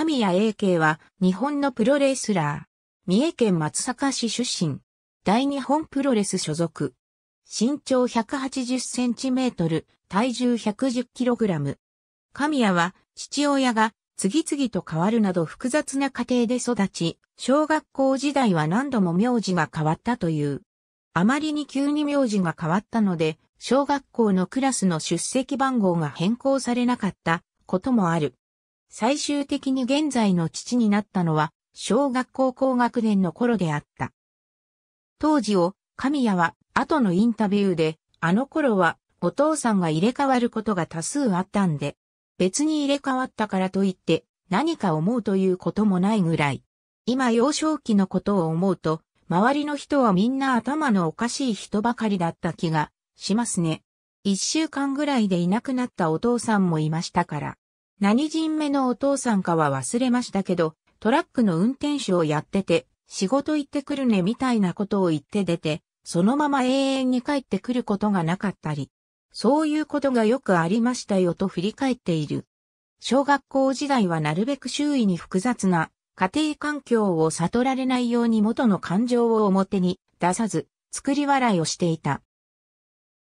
神谷英慶は日本のプロレスラー。三重県松阪市出身。大日本プロレス所属。身長180センチメートル、体重110キログラム。神谷は父親が次々と変わるなど複雑な家庭で育ち、小学校時代は何度も名字が変わったという。あまりに急に名字が変わったので、小学校のクラスの出席番号が変更されなかったこともある。最終的に現在の父になったのは、小学校高学年の頃であった。当時を、神谷は、後のインタビューで、あの頃は、お父さんが入れ替わることが多数あったんで、別に入れ替わったからといって、何か思うということもないぐらい。今幼少期のことを思うと、周りの人はみんな頭のおかしい人ばかりだった気がしますね。一週間ぐらいでいなくなったお父さんもいましたから。何人目のお父さんかは忘れましたけど、トラックの運転手をやってて、仕事行ってくるねみたいなことを言って出て、そのまま永遠に帰ってくることがなかったり、そういうことがよくありましたよと振り返っている。小学校時代はなるべく周囲に複雑な家庭環境を悟られないように元の感情を表に出さず、作り笑いをしていた。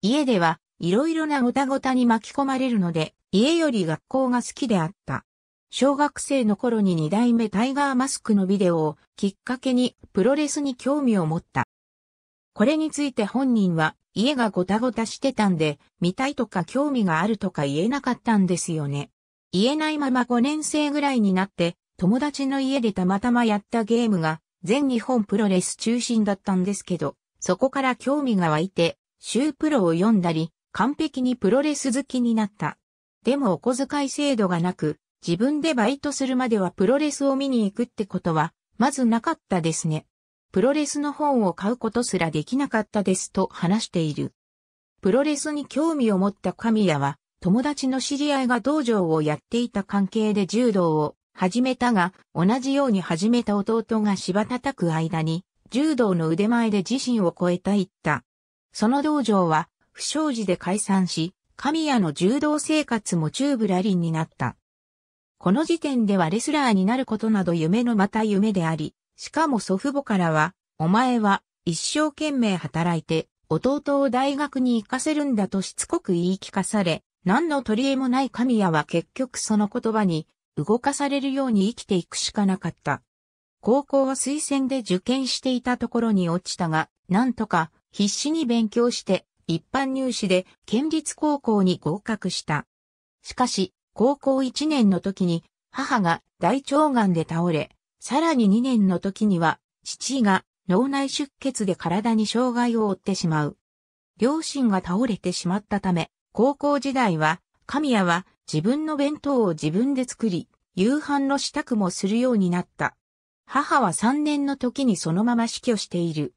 家では、いろいろなごたごたに巻き込まれるので、家より学校が好きであった。小学生の頃に二代目タイガーマスクのビデオをきっかけにプロレスに興味を持った。これについて本人は家がごたごたしてたんで見たいとか興味があるとか言えなかったんですよね。言えないまま5年生ぐらいになって友達の家でたまたまやったゲームが全日本プロレス中心だったんですけど、そこから興味が湧いて、週プロを読んだり、完璧にプロレス好きになった。でもお小遣い制度がなく、自分でバイトするまではプロレスを見に行くってことは、まずなかったですね。プロレスの本を買うことすらできなかったですと話している。プロレスに興味を持った神谷は、友達の知り合いが道場をやっていた関係で柔道を始めたが、同じように始めた弟が芝叩く間に、柔道の腕前で自身を超えた言った。その道場は、不祥事で解散し、神谷の柔道生活も中部リンになった。この時点ではレスラーになることなど夢のまた夢であり、しかも祖父母からは、お前は一生懸命働いて、弟を大学に行かせるんだとしつこく言い聞かされ、何の取り柄もない神谷は結局その言葉に動かされるように生きていくしかなかった。高校は推薦で受験していたところに落ちたが、なんとか必死に勉強して一般入試で県立高校に合格した。しかし、高校1年の時に母が大腸がんで倒れ、さらに2年の時には父が脳内出血で体に障害を負ってしまう。両親が倒れてしまったため、高校時代は神谷は自分の弁当を自分で作り、夕飯の支度もするようになった。母は3年の時にそのまま死去している。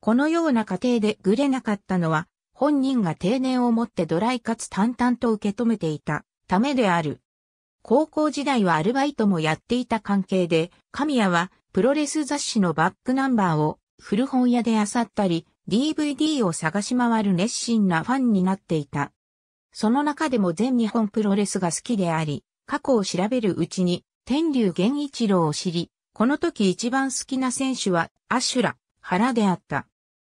このような家庭でぐれなかったのは本人が定年をもってドライかつ淡々と受け止めていたためである。高校時代はアルバイトもやっていた関係で、神谷はプロレス雑誌のバックナンバーを古本屋で漁ったり、DVD を探し回る熱心なファンになっていた。その中でも全日本プロレスが好きであり、過去を調べるうちに天竜源一郎を知り、この時一番好きな選手はアシュラ、原であった。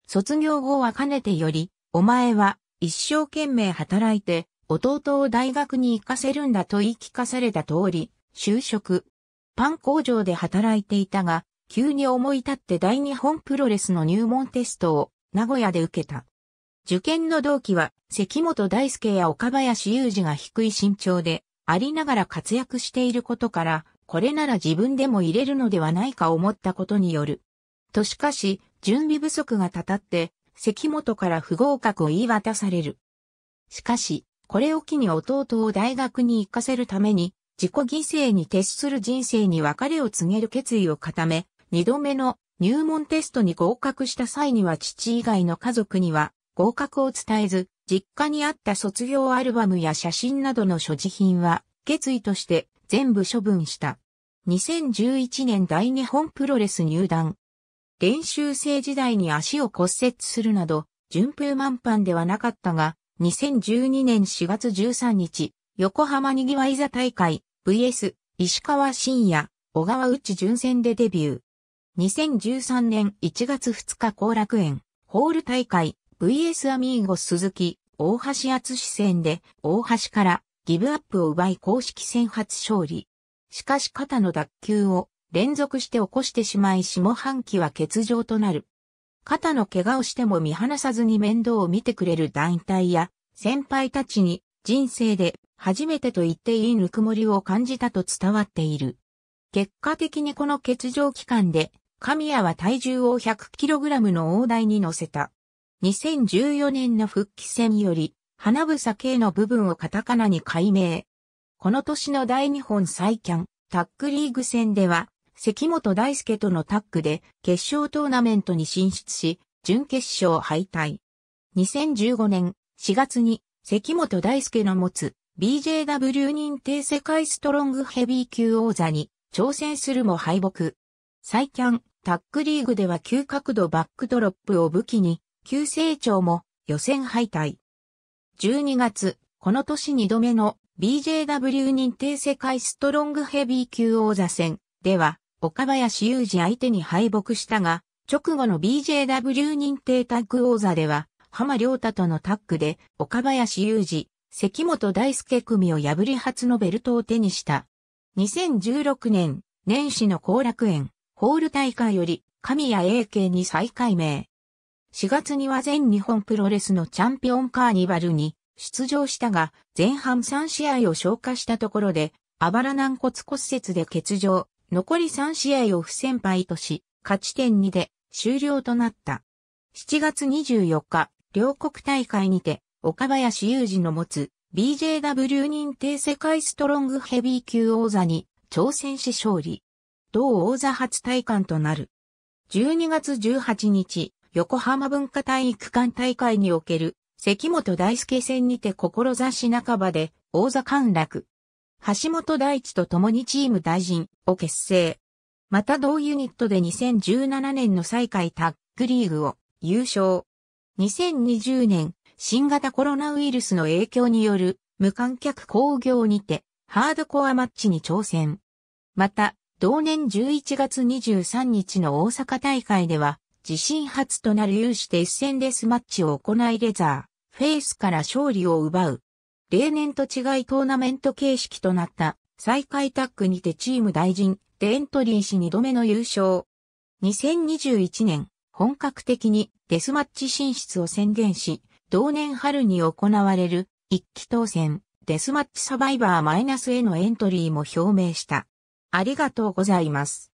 卒業後はかねてよりお前は一生懸命働いて弟を大学に行かせるんだと言い聞かされた通り、就職。パン工場で働いていたが、急に思い立って大日本プロレスの入門テストを名古屋で受けた。受験の同期は関本大輔や岡林雄二が低い身長でありながら活躍していることから、これなら自分でも入れるのではないか思ったことによる。としかし、準備不足がたたって関本から不合格を言い渡される。しかし、これを機に弟を大学に行かせるために、自己犠牲に徹する人生に別れを告げる決意を固め、二度目の入門テストに合格した際には父以外の家族には合格を伝えず、実家にあった卒業アルバムや写真などの所持品は、決意として全部処分した。2011年大日本プロレス入団、練習生時代に足を骨折するなど、順風満帆ではなかったが、2012年4月13日、横浜にぎわい座大会 VS 石川晋也、小川内巡戦でデビュー。2013年1月2日後楽園、ホール大会 VS アミーゴ鈴木、大橋厚戦で大橋からギブアップを奪い公式戦初勝利。しかし肩の脱臼を連続して起こしてしまい下半期は欠場となる。肩の怪我をしても見放さずに面倒を見てくれる団体や先輩たちに人生で初めてと言っていいぬくもりを感じたと伝わっている。結果的にこの欠場期間で神谷は体重を 100kg の大台に乗せた。2014年の復帰戦より、花房系の部分をカタカナに改名。この年の大日本再キャン、タックリーグ戦では、関本大輔とのタッグで決勝トーナメントに進出し、準決勝敗退。2015年4月に関本大輔の持つ BJW 認定世界ストロングヘビー級王座に挑戦するも敗北。再キャン、タックリーグでは急角度バックドロップを武器に、急成長も予選敗退。12月、この年2度目の BJW 認定世界ストロングヘビー級王座戦では、岡林雄二相手に敗北したが、直後の BJW 認定タッグ王座では、浜良太とのタッグで、岡林雄二、関本大輔組を破り初のベルトを手にした。2016年、年始の後楽園、ホール大会より、神谷英慶に再改名。4月には全日本プロレスのチャンピオンカーニバルに出場したが、前半3試合を消化したところで、あばら軟骨骨折で欠場。残り3試合を不戦敗とし、勝ち点2で終了となった。7月24日、両国大会にて、岡林雄二の持つ BJW 認定世界ストロングヘビー級王座に挑戦し勝利。同王座初体感となる。12月18日、横浜文化体育館大会における関本大輔戦にて志半ばで王座陥落。橋本大地と共にチーム大臣を結成。また同ユニットで2017年の再開タッグリーグを優勝。2020年、新型コロナウイルスの影響による無観客興行にてハードコアマッチに挑戦。また、同年11月23日の大阪大会では、自身初となる有志で一戦デスマッチを行いレザー、フェイスから勝利を奪う例年と違いトーナメント形式となった再開タッグにてチーム大臣でエントリーし2度目の優勝。2021年、本格的にデスマッチ進出を宣言し、同年春に行われる一期当選デスマッチサバイバーマイナスへのエントリーも表明した。ありがとうございます。